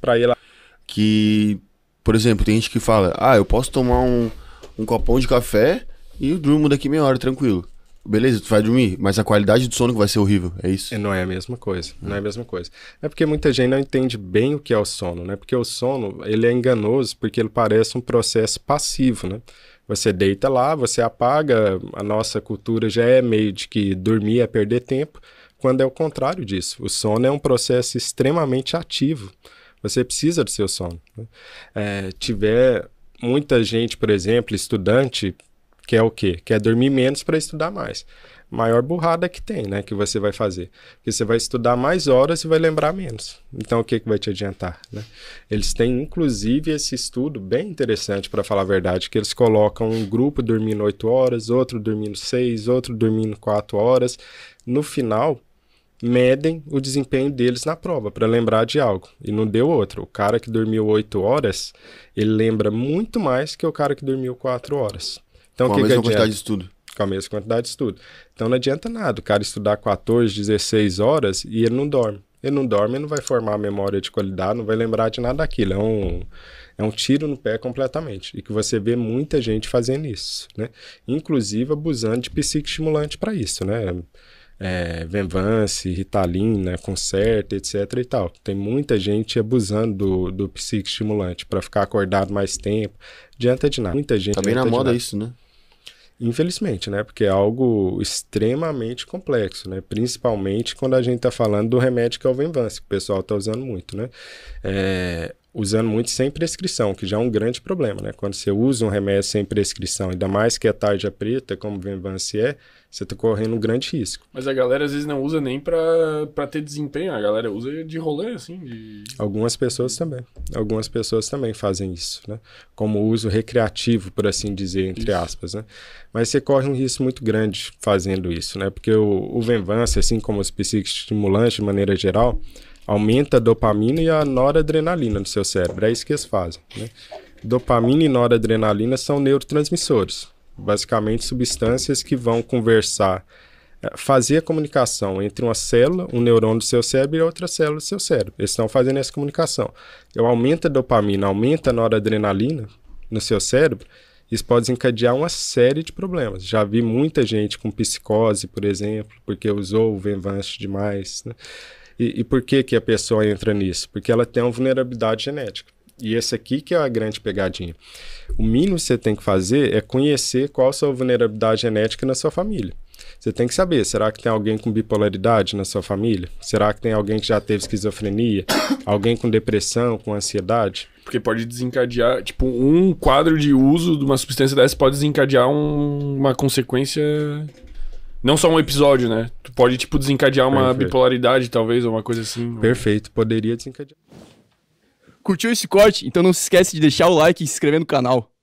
para ela. Que, por exemplo, tem gente que fala: ah, eu posso tomar um, um copão de café e eu durmo daqui meia hora, tranquilo. Beleza, tu vai dormir, mas a qualidade do sono vai ser horrível, é isso? Não é a mesma coisa, não é a mesma coisa. É porque muita gente não entende bem o que é o sono, né? Porque o sono, ele é enganoso porque ele parece um processo passivo, né? Você deita lá, você apaga, a nossa cultura já é meio de que dormir é perder tempo, quando é o contrário disso. O sono é um processo extremamente ativo você precisa do seu sono. Né? É, tiver muita gente, por exemplo, estudante, quer é o quê? Quer dormir menos para estudar mais. Maior burrada que tem, né? Que você vai fazer. Porque você vai estudar mais horas e vai lembrar menos. Então, o que, que vai te adiantar, né? Eles têm, inclusive, esse estudo bem interessante, para falar a verdade, que eles colocam um grupo dormindo 8 horas, outro dormindo 6, outro dormindo 4 horas. No final, medem o desempenho deles na prova para lembrar de algo. E não deu outro. O cara que dormiu 8 horas, ele lembra muito mais que o cara que dormiu 4 horas. Então, Com que a mesma que quantidade de estudo. Com a mesma quantidade de estudo. Então não adianta nada o cara estudar 14, 16 horas e ele não dorme. Ele não dorme, e não vai formar a memória de qualidade, não vai lembrar de nada daquilo. É um, é um tiro no pé completamente. E que você vê muita gente fazendo isso, né? Inclusive abusando de psicoestimulante para isso, né? é, Venvance, Ritalin, Concerta, etc e tal. Tem muita gente abusando do, do psicoestimulante para ficar acordado mais tempo. Adianta de nada. Muita gente. Tá na moda isso, né? Infelizmente, né? Porque é algo extremamente complexo, né? Principalmente quando a gente tá falando do remédio que é o Venvance, que o pessoal tá usando muito, né? É, usando muito sem prescrição, que já é um grande problema, né? Quando você usa um remédio sem prescrição, ainda mais que é tarja preta, como Venvance é, você está correndo um grande risco. Mas a galera às vezes não usa nem para ter desempenho, a galera usa de rolê, assim. De... Algumas pessoas também. Algumas pessoas também fazem isso, né? Como uso recreativo, por assim dizer, entre isso. aspas, né? Mas você corre um risco muito grande fazendo isso, né? Porque o, o Venvance, assim como os psicoestimulantes de maneira geral, aumenta a dopamina e a noradrenalina no seu cérebro. É isso que eles fazem. Né? Dopamina e noradrenalina são neurotransmissores, basicamente substâncias que vão conversar, eh, fazer a comunicação entre uma célula, um neurônio do seu cérebro e outra célula do seu cérebro. Eles estão fazendo essa comunicação. Eu aumento a dopamina, aumenta a noradrenalina no seu cérebro, isso pode desencadear uma série de problemas. Já vi muita gente com psicose, por exemplo, porque usou o Venvanche demais, né? E, e por que, que a pessoa entra nisso? Porque ela tem uma vulnerabilidade genética. E esse aqui que é a grande pegadinha. O mínimo que você tem que fazer é conhecer qual a sua vulnerabilidade genética na sua família. Você tem que saber, será que tem alguém com bipolaridade na sua família? Será que tem alguém que já teve esquizofrenia? alguém com depressão, com ansiedade? Porque pode desencadear, tipo, um quadro de uso de uma substância dessa pode desencadear um, uma consequência não só um episódio, né? Tu pode, tipo, desencadear uma Perfeito. bipolaridade, talvez, ou uma coisa assim. Perfeito, poderia desencadear. Curtiu esse corte? Então não se esquece de deixar o like e se inscrever no canal.